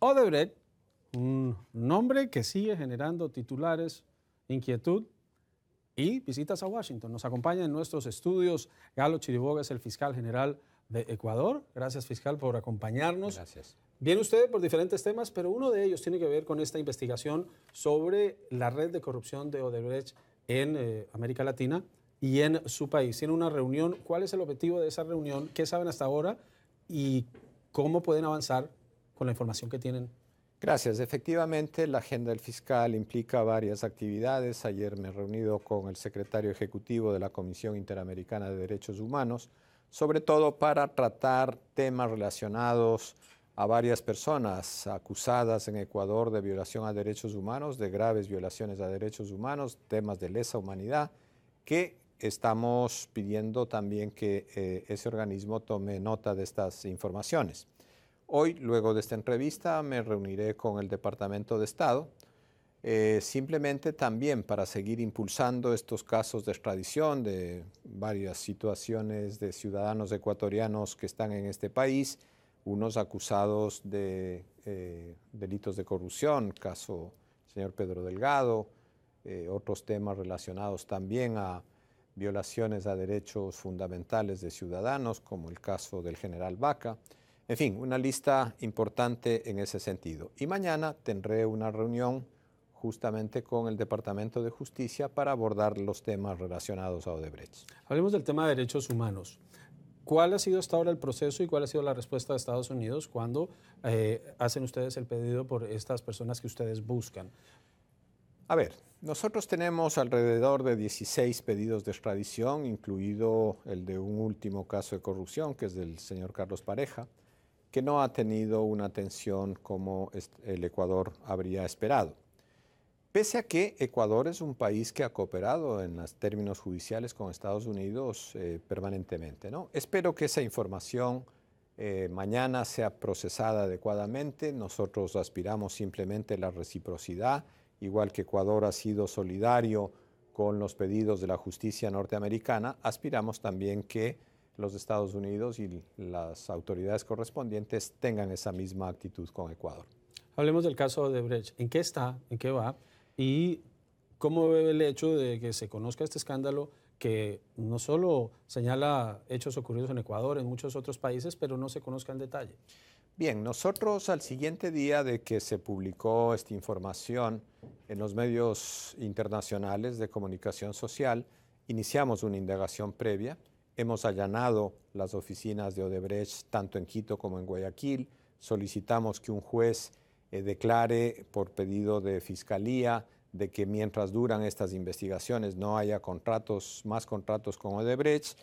Odebrecht, un nombre que sigue generando titulares, inquietud y visitas a Washington. Nos acompaña en nuestros estudios Galo Chiriboga, es el fiscal general de Ecuador. Gracias, fiscal, por acompañarnos. Gracias. Viene usted por diferentes temas, pero uno de ellos tiene que ver con esta investigación sobre la red de corrupción de Odebrecht en eh, América Latina y en su país. Tiene una reunión. ¿Cuál es el objetivo de esa reunión? ¿Qué saben hasta ahora? ¿Y cómo pueden avanzar con la información que tienen. Gracias. Efectivamente, la agenda del fiscal implica varias actividades. Ayer me he reunido con el secretario ejecutivo de la Comisión Interamericana de Derechos Humanos, sobre todo para tratar temas relacionados a varias personas acusadas en Ecuador de violación a derechos humanos, de graves violaciones a derechos humanos, temas de lesa humanidad, que estamos pidiendo también que eh, ese organismo tome nota de estas informaciones. Hoy, luego de esta entrevista, me reuniré con el Departamento de Estado, eh, simplemente también para seguir impulsando estos casos de extradición de varias situaciones de ciudadanos ecuatorianos que están en este país, unos acusados de eh, delitos de corrupción, caso señor Pedro Delgado, eh, otros temas relacionados también a violaciones a derechos fundamentales de ciudadanos, como el caso del general Vaca. En fin, una lista importante en ese sentido. Y mañana tendré una reunión justamente con el Departamento de Justicia para abordar los temas relacionados a Odebrecht. Hablemos del tema de derechos humanos. ¿Cuál ha sido hasta ahora el proceso y cuál ha sido la respuesta de Estados Unidos cuando eh, hacen ustedes el pedido por estas personas que ustedes buscan? A ver, nosotros tenemos alrededor de 16 pedidos de extradición, incluido el de un último caso de corrupción, que es del señor Carlos Pareja que no ha tenido una atención como el Ecuador habría esperado. Pese a que Ecuador es un país que ha cooperado en los términos judiciales con Estados Unidos eh, permanentemente. ¿no? Espero que esa información eh, mañana sea procesada adecuadamente. Nosotros aspiramos simplemente la reciprocidad, igual que Ecuador ha sido solidario con los pedidos de la justicia norteamericana, aspiramos también que los Estados Unidos y las autoridades correspondientes tengan esa misma actitud con Ecuador. Hablemos del caso de Brecht. ¿En qué está? ¿En qué va? ¿Y cómo ve el hecho de que se conozca este escándalo que no solo señala hechos ocurridos en Ecuador, en muchos otros países, pero no se conozca en detalle? Bien, nosotros al siguiente día de que se publicó esta información en los medios internacionales de comunicación social, iniciamos una indagación previa Hemos allanado las oficinas de Odebrecht tanto en Quito como en Guayaquil. Solicitamos que un juez eh, declare por pedido de fiscalía de que mientras duran estas investigaciones no haya contratos, más contratos con Odebrecht.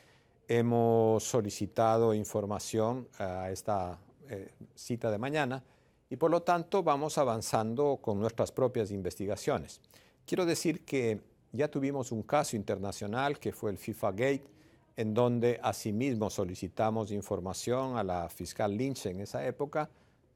Hemos solicitado información a esta eh, cita de mañana y por lo tanto vamos avanzando con nuestras propias investigaciones. Quiero decir que ya tuvimos un caso internacional que fue el FIFA Gate, en donde asimismo solicitamos información a la fiscal Lynch en esa época.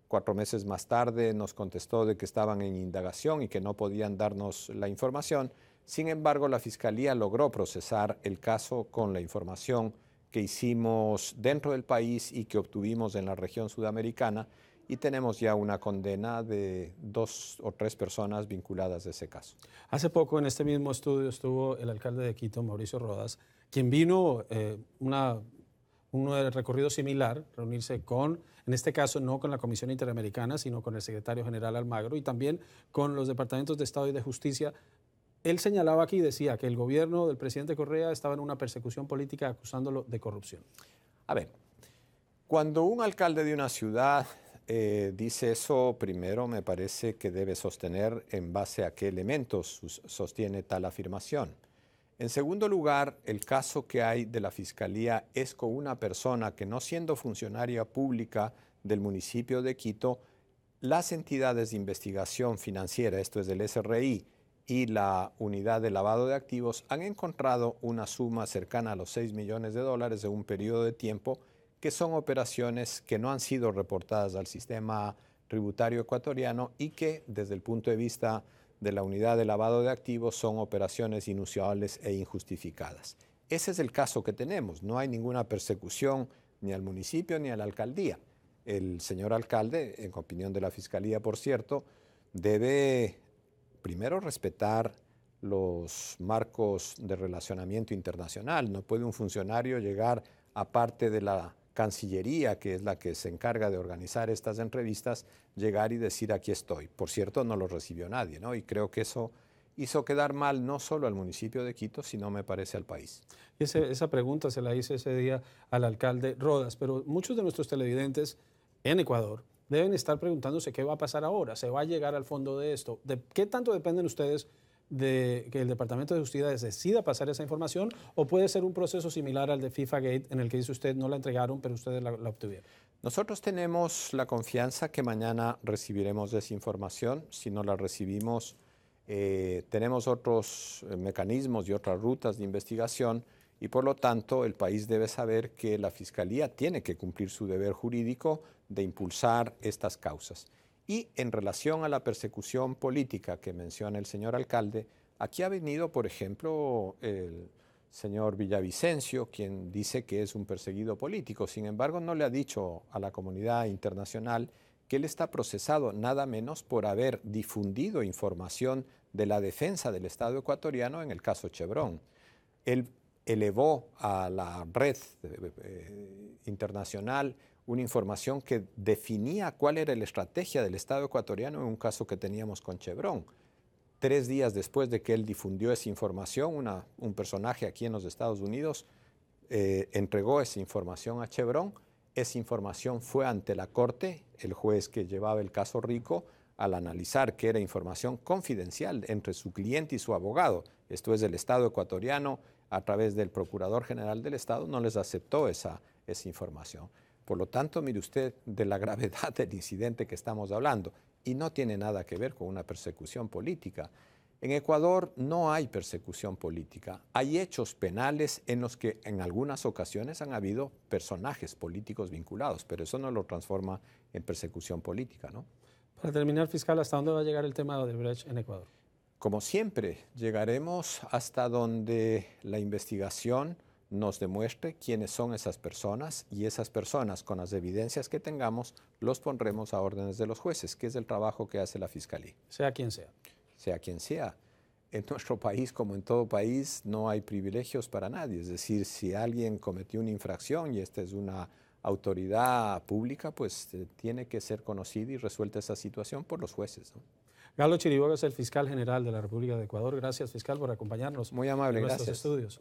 Cuatro meses más tarde nos contestó de que estaban en indagación y que no podían darnos la información. Sin embargo, la fiscalía logró procesar el caso con la información que hicimos dentro del país y que obtuvimos en la región sudamericana y tenemos ya una condena de dos o tres personas vinculadas a ese caso. Hace poco en este mismo estudio estuvo el alcalde de Quito, Mauricio Rodas, quien vino eh, una, un recorrido similar, reunirse con, en este caso no con la Comisión Interamericana, sino con el secretario general Almagro y también con los departamentos de Estado y de Justicia. Él señalaba aquí, decía que el gobierno del presidente Correa estaba en una persecución política acusándolo de corrupción. A ver, cuando un alcalde de una ciudad eh, dice eso, primero me parece que debe sostener en base a qué elementos sostiene tal afirmación. En segundo lugar, el caso que hay de la Fiscalía es con una persona que no siendo funcionaria pública del municipio de Quito, las entidades de investigación financiera, esto es del SRI, y la unidad de lavado de activos han encontrado una suma cercana a los 6 millones de dólares de un periodo de tiempo que son operaciones que no han sido reportadas al sistema tributario ecuatoriano y que desde el punto de vista de la unidad de lavado de activos son operaciones inusuales e injustificadas. Ese es el caso que tenemos. No hay ninguna persecución ni al municipio ni a la alcaldía. El señor alcalde, en opinión de la Fiscalía, por cierto, debe primero respetar los marcos de relacionamiento internacional. No puede un funcionario llegar a aparte de la Cancillería, que es la que se encarga de organizar estas entrevistas, llegar y decir aquí estoy. Por cierto, no lo recibió nadie, ¿no? Y creo que eso hizo quedar mal no solo al municipio de Quito, sino me parece al país. esa pregunta se la hice ese día al alcalde Rodas, pero muchos de nuestros televidentes en Ecuador deben estar preguntándose qué va a pasar ahora, se va a llegar al fondo de esto. ¿De qué tanto dependen ustedes de que el Departamento de Justicia decida pasar esa información o puede ser un proceso similar al de FIFA Gate en el que dice usted no la entregaron pero ustedes la, obtuvieron? Nosotros tenemos la confianza que mañana recibiremos esa información. Si no la recibimos, eh, tenemos otros eh, mecanismos y otras rutas de investigación y por lo tanto el país debe saber que la Fiscalía tiene que cumplir su deber jurídico de impulsar estas causas. Y en relación a la persecución política que menciona el señor alcalde, aquí ha venido, por ejemplo, el señor Villavicencio, quien dice que es un perseguido político. Sin embargo, no le ha dicho a la comunidad internacional que él está procesado nada menos por haber difundido información de la defensa del Estado ecuatoriano en el caso Chevron. Él elevó a la red eh, eh, internacional una información que definía cuál era la estrategia del Estado ecuatoriano en un caso que teníamos con Chevron. Tres días después de que él difundió esa información, un personaje aquí en los Estados Unidos eh, entregó esa información a Chevron. Esa información fue ante la Corte, el juez que llevaba el caso Rico, al analizar que era información confidencial entre su cliente y su abogado, esto es el Estado ecuatoriano, a través del Procurador General del Estado, no les aceptó esa información. Por lo tanto, mire usted de la gravedad del incidente que estamos hablando y no tiene nada que ver con una persecución política. En Ecuador no hay persecución política. Hay hechos penales en los que en algunas ocasiones han habido personajes políticos vinculados, pero eso no lo transforma en persecución política, ¿no? Para terminar, fiscal, ¿hasta dónde va a llegar el tema de Odebrecht en Ecuador? Como siempre, llegaremos hasta donde la investigación nos demuestre quiénes son esas personas y esas personas con las evidencias que tengamos los pondremos a órdenes de los jueces, que es el trabajo que hace la Fiscalía. Sea quien sea. Sea quien sea. En nuestro país, como en todo país, no hay privilegios para nadie. Es decir, si alguien cometió una infracción y esta es una autoridad pública, pues eh, tiene que ser conocida y resuelta esa situación por los jueces. Galo Chiriboga es el fiscal general de la República de Ecuador. Gracias, fiscal, por acompañarnos. Muy amable, gracias. Estudios.